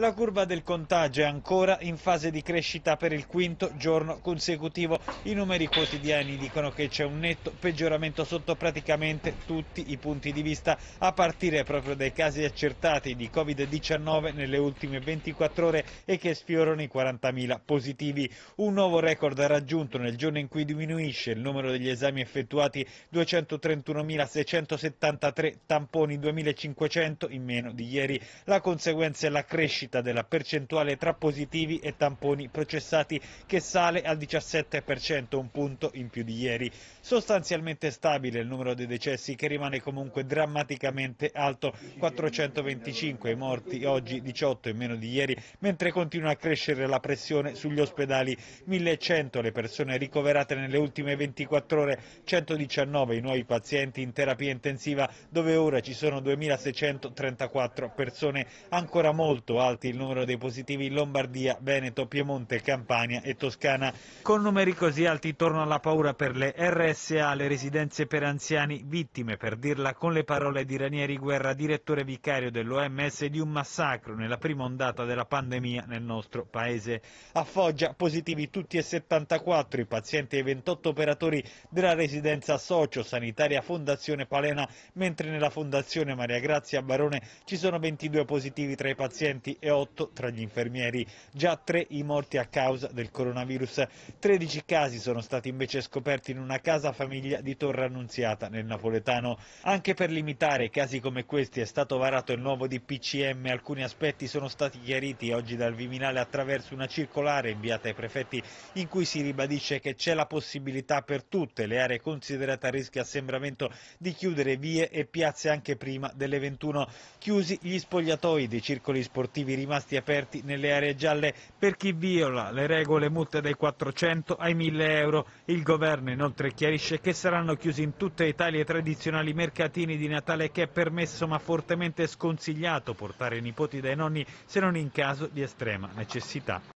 La curva del contagio è ancora in fase di crescita per il quinto giorno consecutivo. I numeri quotidiani dicono che c'è un netto peggioramento sotto praticamente tutti i punti di vista, a partire proprio dai casi accertati di Covid-19 nelle ultime 24 ore e che sfiorano i 40.000 positivi. Un nuovo record raggiunto nel giorno in cui diminuisce il numero degli esami effettuati 231.673 tamponi 2.500 in meno di ieri. La conseguenza è la crescita crescita della percentuale tra positivi e tamponi processati che sale al 17%, un punto in più di ieri. Sostanzialmente stabile il numero dei decessi che rimane comunque drammaticamente alto, 425 morti oggi, 18 in meno di ieri, mentre continua a crescere la pressione sugli ospedali, 1100 le persone ricoverate nelle ultime 24 ore, 119 i nuovi pazienti in terapia intensiva, dove ora ci sono 2634 persone ancora molto alte alti il numero dei positivi in Lombardia, Veneto, Piemonte, Campania e Toscana. Con numeri così alti torna la paura per le RSA, le residenze per anziani, vittime, per dirla con le parole di Ranieri Guerra, direttore vicario dell'OMS, di un massacro nella prima ondata della pandemia nel nostro paese. A Foggia positivi tutti e 74 i pazienti e i 28 operatori della residenza socio-sanitaria Fondazione Palena, mentre nella Fondazione Maria Grazia Barone ci sono 22 positivi tra i pazienti e 8 tra gli infermieri, già 3 i morti a causa del coronavirus. 13 casi sono stati invece scoperti in una casa famiglia di Torre Annunziata nel napoletano. Anche per limitare casi come questi è stato varato il nuovo DPCM, alcuni aspetti sono stati chiariti oggi dal Viminale attraverso una circolare inviata ai prefetti in cui si ribadisce che c'è la possibilità per tutte le aree considerate a rischio assembramento di chiudere vie e piazze anche prima delle 21. Chiusi gli spogliatoi dei circoli sportivi operativi rimasti aperti nelle aree gialle per chi viola le regole multe dai 400 ai 1000 euro. Il governo inoltre chiarisce che saranno chiusi in tutta Italia i tradizionali mercatini di Natale che è permesso ma fortemente sconsigliato portare i nipoti dai nonni se non in caso di estrema necessità.